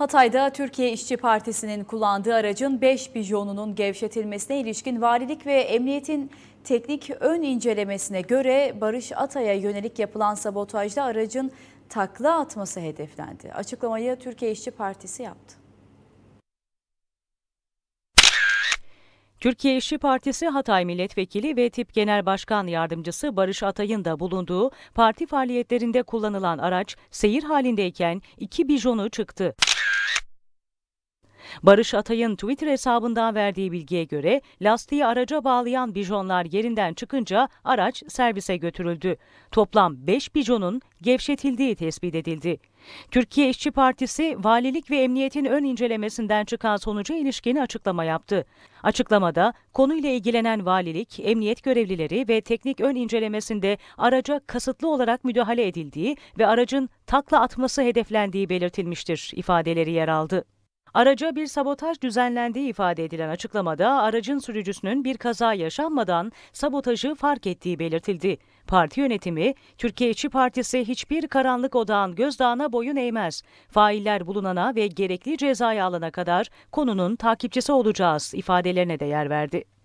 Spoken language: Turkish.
Hatay'da Türkiye İşçi Partisi'nin kullandığı aracın 5 bijonunun gevşetilmesine ilişkin valilik ve emniyetin teknik ön incelemesine göre Barış Atay'a yönelik yapılan sabotajda aracın takla atması hedeflendi. Açıklamayı Türkiye İşçi Partisi yaptı. Türkiye İşçi Partisi Hatay Milletvekili ve Tip Genel Başkan Yardımcısı Barış Atay'ın da bulunduğu parti faaliyetlerinde kullanılan araç seyir halindeyken iki bijonu çıktı. Barış Atay'ın Twitter hesabından verdiği bilgiye göre lastiği araca bağlayan bijonlar yerinden çıkınca araç servise götürüldü. Toplam 5 bijonun gevşetildiği tespit edildi. Türkiye İşçi Partisi valilik ve emniyetin ön incelemesinden çıkan sonuca ilişkin açıklama yaptı. Açıklamada konuyla ilgilenen valilik, emniyet görevlileri ve teknik ön incelemesinde araca kasıtlı olarak müdahale edildiği ve aracın takla atması hedeflendiği belirtilmiştir ifadeleri yer aldı. Araca bir sabotaj düzenlendiği ifade edilen açıklamada aracın sürücüsünün bir kaza yaşanmadan sabotajı fark ettiği belirtildi. Parti yönetimi, Türkiye İşçi Partisi hiçbir karanlık odağın gözdağına boyun eğmez. Failler bulunana ve gerekli cezaya alana kadar konunun takipçisi olacağız ifadelerine de yer verdi.